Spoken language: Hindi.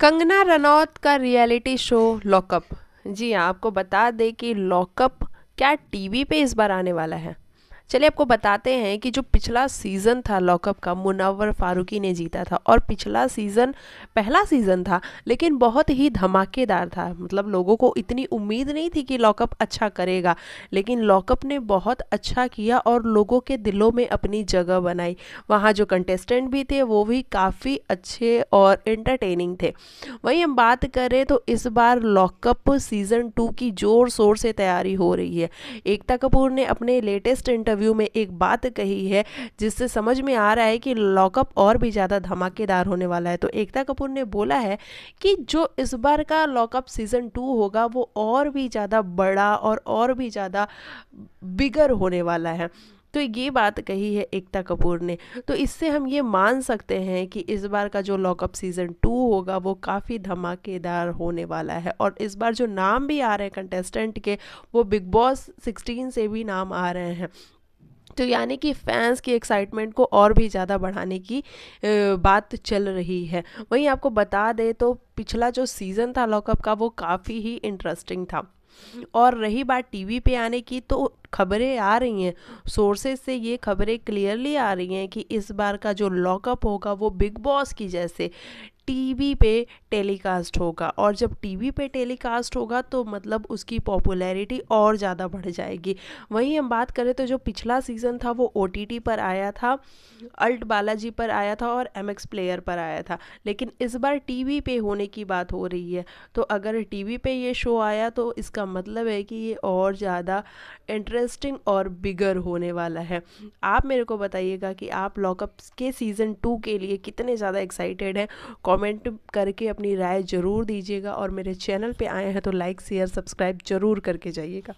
कंगना रनौत का रियलिटी शो लॉकअप जी हाँ, आपको बता दें कि लॉकअप क्या टीवी पे इस बार आने वाला है चलिए आपको बताते हैं कि जो पिछला सीज़न था लॉकअप का मुनावर फारूकी ने जीता था और पिछला सीज़न पहला सीज़न था लेकिन बहुत ही धमाकेदार था मतलब लोगों को इतनी उम्मीद नहीं थी कि लॉकअप अच्छा करेगा लेकिन लॉकअप ने बहुत अच्छा किया और लोगों के दिलों में अपनी जगह बनाई वहाँ जो कंटेस्टेंट भी थे वो भी काफ़ी अच्छे और इंटरटेनिंग थे वहीं हम बात करें तो इस बार लॉकअप सीज़न टू की ज़ोर शोर से तैयारी हो रही है एकता कपूर ने अपने लेटेस्ट इंटरव्यू इंटरव्यू में एक बात कही है जिससे समझ में आ रहा है कि लॉकअप और भी ज़्यादा धमाकेदार होने वाला है तो एकता कपूर ने बोला है कि जो इस बार का लॉकअप सीज़न टू होगा वो और भी ज़्यादा बड़ा और और भी ज़्यादा बिगर होने वाला है तो ये बात कही है एकता कपूर ने तो इससे हम ये मान सकते हैं कि इस बार का जो लॉकअप सीज़न टू होगा वो काफ़ी धमाकेदार होने वाला है और इस बार जो नाम भी आ रहे हैं कंटेस्टेंट के वो बिग बॉस सिक्सटीन से भी नाम आ रहे हैं तो यानी कि फैंस की एक्साइटमेंट को और भी ज़्यादा बढ़ाने की बात चल रही है वहीं आपको बता दें तो पिछला जो सीज़न था लॉकअप का वो काफ़ी ही इंटरेस्टिंग था और रही बात टीवी पे आने की तो खबरें आ रही हैं सोर्सेज से ये खबरें क्लियरली आ रही हैं कि इस बार का जो लॉकअप होगा वो बिग बॉस की जैसे टीवी पे टेलीकास्ट होगा और जब टीवी पे टेलीकास्ट होगा तो मतलब उसकी पॉपुलैरिटी और ज़्यादा बढ़ जाएगी वहीं हम बात करें तो जो पिछला सीज़न था वो ओ पर आया था अल्ट बालाजी पर आया था और एम प्लेयर पर आया था लेकिन इस बार टीवी पे होने की बात हो रही है तो अगर टीवी पे ये शो आया तो इसका मतलब है कि ये और ज़्यादा इंटरेस्ट इंटरेस्टिंग और बिगर होने वाला है आप मेरे को बताइएगा कि आप लॉकअप के सीज़न टू के लिए कितने ज़्यादा एक्साइटेड हैं कमेंट करके अपनी राय ज़रूर दीजिएगा और मेरे चैनल पे आए हैं तो लाइक शेयर सब्सक्राइब ज़रूर करके जाइएगा